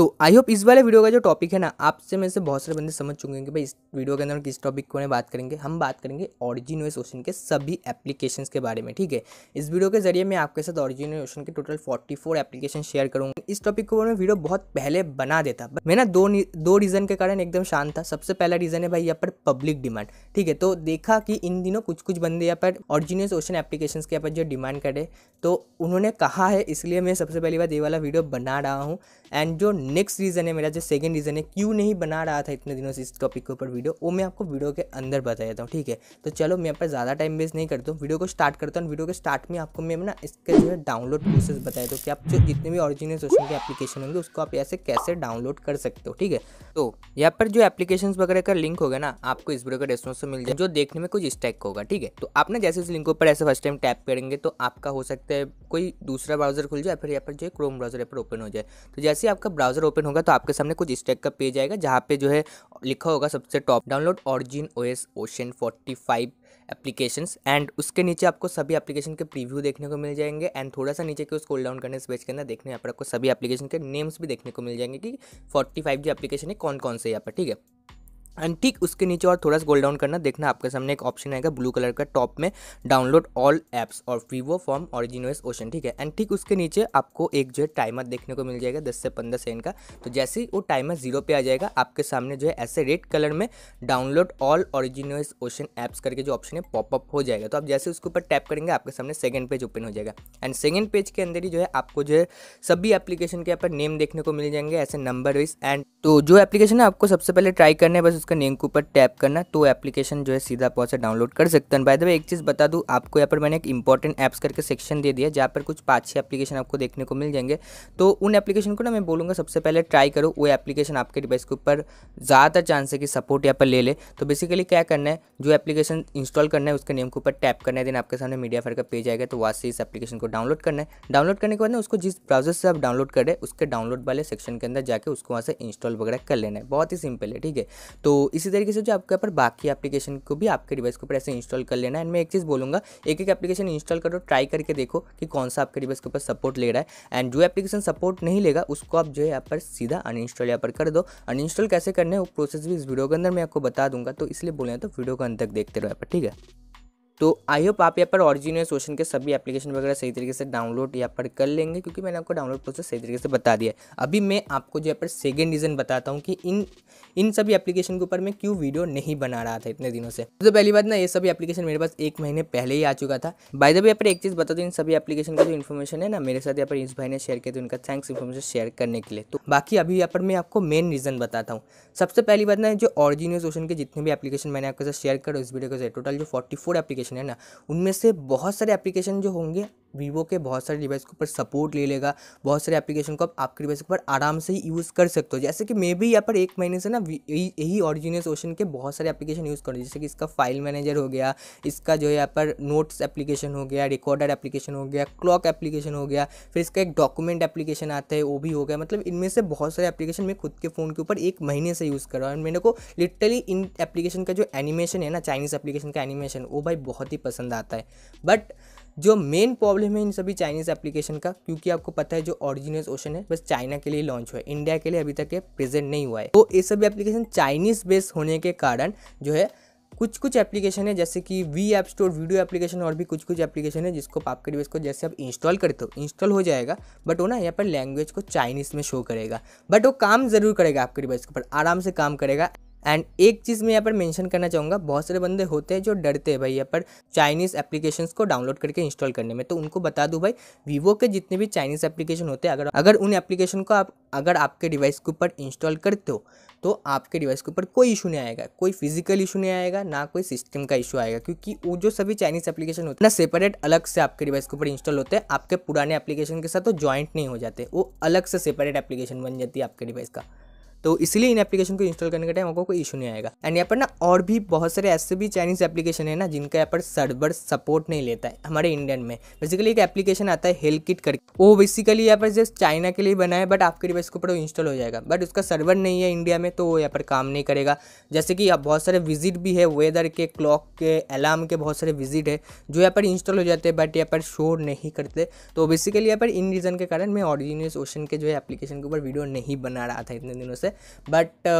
तो I hope इस वाले वीडियो का जो टॉपिक है ना आपसे में से बहुत सारे बंदे समझ चुके हैं कि भाई इस वीडियो के अंदर किस टॉपिक को बात करेंगे हम बात करेंगे ऑरिजिन वेस ओशन के सभी एप्लीकेशन के बारे में ठीक है इस वीडियो के जरिए मैं आपके साथ ऑरिजिन ओशन के total forty four application share करूँगा इस टॉपिक को मैं वीडियो बहुत पहले बना देता मैं ना दो दो रीज़न के कारण एकदम शांत था सबसे पहला रीज़न है भाई यहाँ पर पब्लिक डिमांड ठीक है तो देखा कि इन दिनों कुछ कुछ बंदे यहाँ पर ऑरिजिनियस ओशन एप्लीकेशन के यहाँ पर जो डिमांड करे तो उन्होंने कहा है इसलिए मैं सबसे पहली बार ये वाला वीडियो बना रहा हूँ एंड जो नेक्स्ट रीज़न है मेरा जो सेकेंड रीज़न है क्यों नहीं बना रहा था इतने दिनों से इस टॉपिक के ऊपर वीडियो वो मैं आपको वीडियो के अंदर बता देता हूँ ठीक है तो चलो मैं यहाँ पर ज़्यादा टाइम वेस्ट नहीं करता हूँ वीडियो को स्टार्ट करता हूँ वीडियो के स्टार्ट में आपको मैं ना इसका जो है डाउनलोड प्रोसेस बताया तो कि आप जो जितने भी ऑरिजिनल सोशल के एप्लीकेशन होंगे उसको आप ऐसे कैसे डाउनलोड कर सकते हो ठीक है तो यहाँ पर जो एप्लीकेशन वगैरह का लिंक होगा ना आपको इस वीडियो का रेस्टोरेंस मिल जाए जो देखने में कुछ स्टैक होगा ठीक है तो आपने जैसे उस लिंक ऊपर ऐसे फर्स्ट टाइम टैप करेंगे तो आपका हो सकता है कोई दूसरा ब्राउजर खुल जाए फिर यहाँ पर जो है क्रोम ब्राउजर यहाँ पर ओपन हो जाए तो जैसे आपका ब्राउजर ब्राउजर ओपन होगा तो आपके सामने कुछ इस का पेज आएगा जहाँ पे जो है लिखा होगा सबसे top download origin OS ocean 45 applications and उसके नीचे आपको सभी एप्लीकेशन के प्रीव्यू देखने को मिल जाएंगे एंड थोड़ा सा नीचे के उस कोल डाउन करने से बेच के अंदर देखने यहाँ पर आपको सभी एप्लीकेशन के नेम्स भी देखने को मिल जाएंगे कि 45 जो एप्लीकेशन है कौन कौन से यहाँ पर ठीक है एंड ठीक उसके नीचे और थोड़ा सा गोल डाउन करना देखना आपके सामने एक ऑप्शन आएगा ब्लू कलर का टॉप में डाउनलोड ऑल एप्स और वीवो फॉर्म ओरिजिनोस ओशन ठीक है एंड ठीक उसके नीचे आपको एक जो है टाइमर देखने को मिल जाएगा दस से पंद्रह सेकंड का तो जैसे ही वो टाइमर जीरो पे आ जाएगा आपके सामने जो है ऐसे रेड कलर में download all origin OS ocean apps करके जो ऑप्शन है पॉपअप हो जाएगा तो आप जैसे उसके ऊपर टैप करेंगे आपके सामने सेकेंड पेज ओपन हो जाएगा एंड सेकेंड पेज के अंदर ही जो है आपको जो है सभी एप्लीकेशन के यहाँ पर नेम देखने को मिल जाएंगे ऐसे नंबर वाइज एंड तो जो एप्लीकेशन है आपको सबसे पहले ट्राई करने है बस उसका नेम के ऊपर टैप करना तो एप्लीकेशन जो है सीधा पहुंचा डाउनलोड कर सकते हैं बाय द वे एक चीज़ बता दूँ आपको यहाँ पर मैंने एक इंपॉर्टेंट ऐप्स करके सेक्शन दे दिया जहाँ पर कुछ पाँच छः एप्लीकेशन आपको देखने को मिल जाएंगे तो उन एप्लीकेशन को ना मैं बोलूँगा सबसे पहले ट्राई करो वो एप्लीकेशन आपके डिवाइस के ऊपर ज़्यादातर चांस है कि सपोर्ट यहाँ पर ले ले तो बेसिकली क्या करना है जो एप्लीकेशन इंस्टॉल करना है उसके नेम के ऊपर टैप करना है दिन आपके सामने मीडिया फायर का पेज आएगा तो वहाँ से इस एप्लीकेशन को डाउनलोड करना है डाउनलोड करने के बाद ना उसको जिस ब्राउजर से आप डाउनलोड करें उसके डाउनलोड वाले सेक्शन के अंदर जाकर उसको वहाँ से इंस्टॉल वगैरह कर लेना है बहुत ही सिंपल है ठीक है तो तो इसी तरीके से जो आपके ऊपर बाकी एप्लीकेशन को भी आपके डिवाइस के ऊपर ऐसे इंस्टॉल कर लेना है एंड मैं एक चीज़ बोलूँगा एक एक एप्लीकेशन इंस्टॉल करो ट्राई करके देखो कि कौन सा आपके डिवाइस के ऊपर सपोर्ट ले रहा है एंड जो एप्लीकेशन सपोर्ट नहीं लेगा उसको आप जो है यहाँ पर सीधा अनइंस्टॉल यहाँ पर कर दो अनइंस्टॉल कैसे करने वो प्रोसेस भी इस वीडियो के अंदर मैं आपको बता दूंगा तो इसलिए बोले तो वीडियो को अंत तक देखते रहो यहाँ पर ठीक है तो आई होप आप यहाँ पर ऑरिजिनल सोशन के सभी एप्लीकेशन वगैरह सही तरीके से डाउनलोड यहाँ पर कर लेंगे क्योंकि मैंने आपको डाउनलोड प्रोसेस सही तरीके से बता दिया है अभी मैं आपको जो यहाँ पर सेकेंड रीज़न बताता हूँ कि इन इन सभी एप्लीकेशन के ऊपर मैं क्यों वीडियो नहीं बना रहा था इतने दिनों से तो पहली बात ना ये सभी एप्लीकेशन मेरे पास एक महीने पहले ही आ चुका था बाय द वे यहाँ पर एक चीज़ बता दो इन सभी एप्लीकेशन का जो इन्फॉर्मेशन है ना मेरे साथ यहाँ पर इस भाई ने शेयर किया था उनका थैंक्स इन्फॉर्मेशन शेयर करने के लिए तो बाकी अभी यहाँ पर मैं आपको मेन रीज़न बताता हूँ सबसे पहली बात ना जो ऑरिजिनल सोशन के जितने भी एप्लीकेशन मैंने आपके साथ शेयर करो इस वीडियो के टोटल जो फोर्टी एप्लीकेशन एप्लीकेशन है ना उनमें से बहुत सारे एप्लीकेशन जो होंगे वीवो के बहुत सारे डिवाइस के ऊपर सपोर्ट ले लेगा बहुत सारे एप्लीकेशन को आप आपके डिवाइस के ऊपर आराम से ही यूज़ कर सकते हो जैसे कि मे भी यहाँ पर एक महीने से ना यही ऑरिजिनस ओशन के बहुत सारे एप्लीकेशन यूज़ करो जैसे कि इसका फाइल मैनेजर हो गया इसका जो है यहाँ पर नोट्स एप्लीकेशन हो गया रिकॉर्डर एप्लीकेशन हो गया क्लॉक एप्लीकेशन हो गया फिर इसका एक डॉक्यूमेंट एप्लीकेशन आता है वो भी हो गया मतलब इनमें से बहुत सारे एप्लीकेशन मैं खुद के फ़ोन के ऊपर एक महीने से यूज़ कर रहा हूँ मेरे को लिटरली इन एप्लीकेशन का जो एनिमेशन है ना चाइनीज़ एप्लीकेशन का एनिमेशन वो भाई बहुत ही पसंद आता है बट जो मेन प्रॉब्लम है इन सभी चाइनीज़ एप्लीकेशन का क्योंकि आपको पता है जो ऑरिजिनल ओशन है बस चाइना के लिए लॉन्च हुआ है इंडिया के लिए अभी तक ये प्रेजेंट नहीं हुआ है तो ये सभी एप्लीकेशन चाइनीज़ बेस्ड होने के कारण जो है कुछ कुछ एप्लीकेशन है जैसे कि V app store video application और भी कुछ कुछ एप्लीकेशन है जिसको आपके डिवाइस को जैसे आप इंस्टॉल करते हो इंस्टॉल हो जाएगा बट वो ना यहाँ पर लैंग्वेज को चाइनीज़ में शो करेगा बट वो काम ज़रूर करेगा आपके डिवाइस के ऊपर आराम से काम करेगा एंड एक चीज़ मैं यहाँ पर मेंशन करना चाहूँगा बहुत सारे बंदे होते हैं जो डरते हैं भाई यहाँ पर चाइनीज़ एप्लीकेशंस को डाउनलोड करके इंस्टॉल करने में तो उनको बता दूँ भाई वीवो के जितने भी चाइनीज़ एप्लीकेशन होते हैं अगर अगर उन एप्लीकेशन को आप अगर आपके डिवाइस के ऊपर इंस्टॉल करते हो तो आपके डिवाइस के ऊपर कोई इशू नहीं आएगा कोई फिजिकल इशू नहीं आएगा ना कोई सिस्टम का इशू आएगा क्योंकि वो जो सभी चाइनीज़ एप्लीकेशन होते हैं ना सेपरेट अलग से आपके डिवाइस के ऊपर इंस्टॉल होते हैं आपके पुराने एप्लीकेशन के साथ वो तो ज्वाइंट नहीं हो जाते वो अलग से सेपरेट एप्लीकेशन बन जाती है आपके डिवाइस का तो इसलिए इन एप्लीकेशन को इंस्टॉल करने के टाइम आपको कोई इशू नहीं आएगा एंड यहाँ पर ना और भी बहुत सारे ऐसे भी चाइनीज़ एप्लीकेशन है ना जिनका यहाँ पर सर्वर सपोर्ट नहीं लेता है हमारे इंडियन में बेसिकली एक एप्लीकेशन आता है हेल्थ किट करके वो बेसिकली यहाँ पर जस्ट चाइना के लिए बना है बट आपके डिवाइस के ऊपर वो इंस्टॉल हो जाएगा बट उसका सर्वर नहीं है इंडिया में तो वो यहाँ पर काम नहीं करेगा जैसे कि बहुत सारे विजिट भी है वेदर के क्लॉक के अलार्म के बहुत सारे विजिट है जो यहाँ पर इंस्टॉल हो जाते हैं बट यहाँ पर शो नहीं करते तो बेसिकली यहाँ पर इन रीज़न के कारण मैं ऑरिजिनस ओशन के जो है एप्लीकेशन के ऊपर वीडियो नहीं बना रहा था इतने दिनों से बट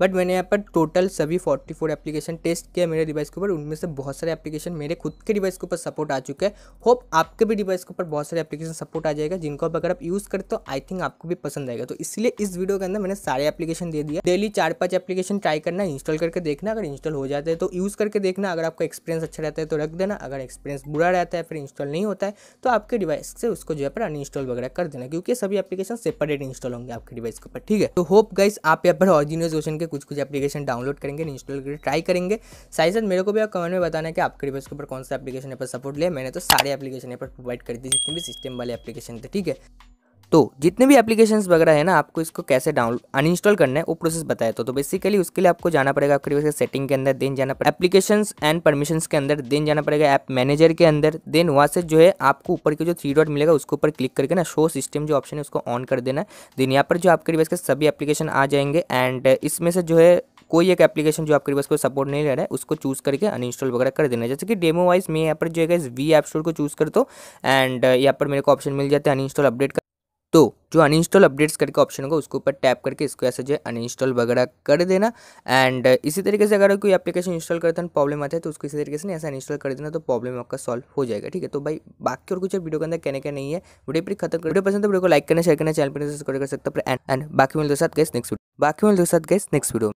बट मैंने यहाँ पर टोटल सभी 44 फोर एप्लीकेशन टेस्ट किया मेरे डिवाइस के ऊपर उनमें से बहुत सारे एप्लीकेशन मेरे खुद के डिवाइस के ऊपर सपोर्ट आ चुके हैं होप आपके भी डिवाइस के ऊपर बहुत सारे एप्लीकेशन सपोर्ट आ जाएगा जिनको आप अगर आप यूज़ करें तो आई थिंक आपको भी पसंद आएगा तो इसलिए इस वीडियो के अंदर मैंने सारे एप्लीकेशन दे दिया डेली चार पाँच एप्लीकेशन ट्राई करना इंस्टॉल करके देखना अगर इंस्टॉल हो जाता है तो यूज़ करके देखना अगर आपका एक्सपीरियंस अच्छा रहता है तो रख देना अगर एक्सपीरियंस बुरा रहता है फिर इंस्टॉल नहीं होता है तो आपके डिवाइस से उसको जो है पर अनइंस्टॉल वगैरह कर देना क्योंकि सभी एप्लीकेशन सेपरेट इंस्टॉल होंगे आपके डिवाइस के ऊपर ठीक है तो होप गाइस आप यहाँ पर ऑरिजिनल क्वेश्चन के कुछ कुछ एप्लीकेशन डाउनलोड करेंगे इंस्टॉल करके ट्राई करेंगे साथ साथ मेरे को भी आप कमेंट में बताना कि आपके रिवर्स के ऊपर कौन सा एप्लीकेशन यहाँ पर सपोर्ट लिया मैंने तो सारे एप्लीकेशन यहाँ पर प्रोवाइड कर दी जितने भी सिस्टम वाले एप्लीकेशन थे ठीक है तो जितने भी एप्लीकेशंस वगैरह है ना आपको इसको कैसे डाउनलोड अनइंस्टॉल करना है वो प्रोसेस बताया तो, तो बेसिकली उसके लिए आपको जाना पड़ेगा आपके पास सेटिंग के अंदर देन जाना पड़ेगा एप्लीकेशन एंड परमिशन के अंदर देन जाना पड़ेगा ऐप मैनेजर के अंदर देन वहाँ से जो है आपको ऊपर के जो थ्री डॉट मिलेगा उसके ऊपर क्लिक करके ना शो सिस्टम जो ऑप्शन है उसको ऑन कर देना है देन यहाँ पर जो आपके पास के सभी एप्लीकेशन आ जाएंगे एंड इसमें से जो है कोई एक एप्लीकेशन जो आपके पास को सपोर्ट नहीं ले रहा है उसको चूज़ करके अनइंस्टॉल वगैरह कर देना जैसे कि डेमो वाइज मैं यहाँ पर जो है इस वी एप स्टोर को चूज़ कर दो एंड यहाँ पर मेरे को ऑप्शन मिल जाता है अनइंस्टॉल अपडेट तो जो अनइंस्टॉल अपडेट्स करके ऑप्शन होगा उसके ऊपर टैप करके इसको ऐसा जो है अनइंस्टॉल वगैरह कर देना एंड इसी तरीके से अगर कोई एप्लीकेशन इंस्टॉल करता है प्रॉब्लम आता है तो उसको इसी तरीके से ऐसा इंस्टॉल कर देना तो प्रॉब्लम आपका सॉल्व हो जाएगा ठीक है तो भाई बाकी और कुछ वीडियो के अंदर कहने का नहीं है वीडियो पर खत्म कर वीडियो पसंद तो वीडियो को लाइक करना शेयर करना चैनल पर सब्सक्राइब तो कर सकता है एंड बाकी मिलते साथ गैस नेक्स्ट बाकी मिलते साथ गए नेक्स्ट वीडियो